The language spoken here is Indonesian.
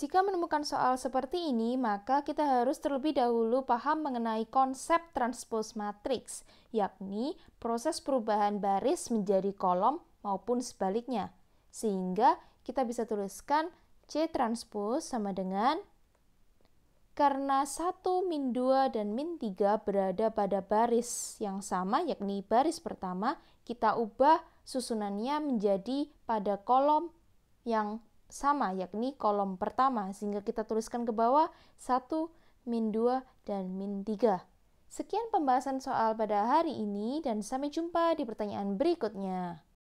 Jika menemukan soal seperti ini, maka kita harus terlebih dahulu paham mengenai konsep transpose matrix, yakni proses perubahan baris menjadi kolom maupun sebaliknya. Sehingga kita bisa tuliskan C transpose sama dengan karena 1, min 2, dan min 3 berada pada baris yang sama, yakni baris pertama, kita ubah susunannya menjadi pada kolom yang sama yakni kolom pertama sehingga kita tuliskan ke bawah 1, min 2, dan min 3. Sekian pembahasan soal pada hari ini dan sampai jumpa di pertanyaan berikutnya.